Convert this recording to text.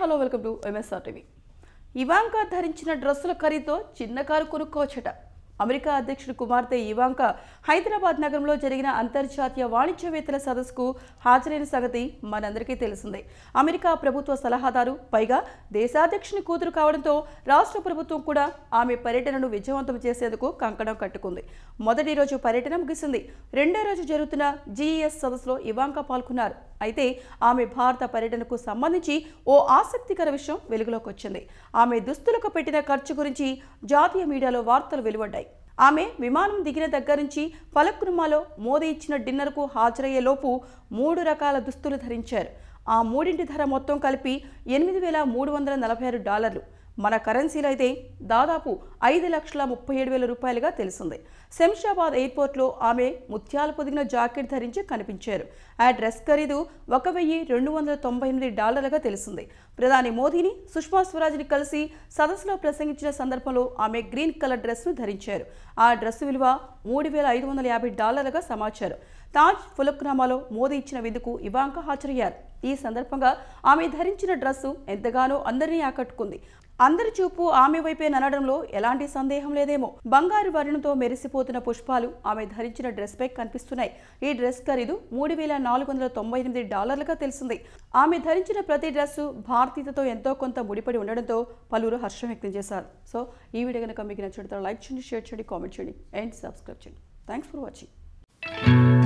hello welcome to MSR TV Ivanka ధరించిన డ్రెస్సుల ఖరీదుతో చిన్న కారు కొనుక్కోవచ్చట అమెరికా అధ్యక్షుడు కుమార్తె ఇవాంకా హైదరాబాద్ నగరంలో జరిగిన అంతర్జాతీయ వాణిజ్యవేత్తల సదస్సుకు హాజరైన సంగతి మనందరికీ తెలిసిందే అమెరికా ప్రభుత్వ సలహాదారు పైగా దేశాధ్యక్షుని కూతురు కావడంతో రాష్ట్ర ప్రభుత్వం కూడా ఆమె పర్యటనను విజయవంతం చేసేందుకు కంకణం కట్టుకుంది మొదటి రోజు పర్యటన ముగిసింది రెండో రోజు జరుగుతున్న జీఈఎస్ సదస్సులో ఇవాంకా పాల్గొన్నారు అయితే ఆమె భారత పర్యటనకు సంబంధించి ఓ ఆసక్తికర విషయం వెలుగులోకి వచ్చింది ఆమె దుస్తులకు పెట్టిన ఖర్చు గురించి జాతీయ మీడియాలో వార్తలు వెలువడ్డాయి ఆమె విమానం దిగిన దగ్గర నుంచి ఫలక్రుమాలో మోదీ ఇచ్చిన డిన్నర్కు హాజరయ్యేలోపు మూడు రకాల దుస్తులు ధరించారు ఆ మూడింటి ధర మొత్తం కలిపి ఎనిమిది వేల మూడు వందల నలభై ఆరు డాలర్లు మన కరెన్సీలో అయితే దాదాపు ఐదు లక్షల ముప్పై ఏడు వేల రూపాయలుగా తెలిసింది శంషాబాద్ ఎయిర్పోర్ట్లో ఆమె ముత్యాలు పొదిగిన జాకెట్ ధరించి కనిపించారు ఆ డ్రెస్ ఖరీదు ఒక వెయ్యి రెండు వందల తొంభై ఎనిమిది డాలర్లుగా తెలిసింది ప్రధాని మోదీని సుష్మా స్వరాజ్ని కలిసి సదస్సులో ప్రసంగించిన సందర్భంలో ఆమె గ్రీన్ కలర్ డ్రెస్ను ధరించారు ఆ డ్రెస్ విలువ మూడు వేల ఐదు వందల యాభై డాలర్లుగా సమాచారం తాజ్ ఫులక్నామాలో మోదీ ఇచ్చిన విందుకు ఇవాంక హాజరయ్యారు ఈ సందర్భంగా ఆమె ధరించిన డ్రెస్సు ఎంతగానో అందరినీ ఆకట్టుకుంది అందరి చూపు ఆమె వైపే ననడంలో ఎలాంటి సందేహం లేదేమో బంగారు వర్ణంతో మెరిసిపోతున్న పుష్పాలు ఆమె ధరించిన డ్రెస్ పై కనిపిస్తున్నాయి ఈ డ్రెస్ ఖరీదు మూడు వేల నాలుగు వందల తొంభై ఎనిమిది డాలర్లుగా తెలిసింది ఆమె ధరించిన ప్రతి డ్రెస్సు భారతీయతతో ఎంతో కొంత ముడిపడి ఉండడంతో పలువురు హర్షం వ్యక్తం చేశారు సో ఈ వీడియో కనుక మీకు నచ్చినట్లయితే లైక్ చేయండి షేర్ చేయండి కామెంట్ చేయండి అండ్ సబ్స్క్రైబ్ చేయండి థ్యాంక్స్ ఫర్ వాచింగ్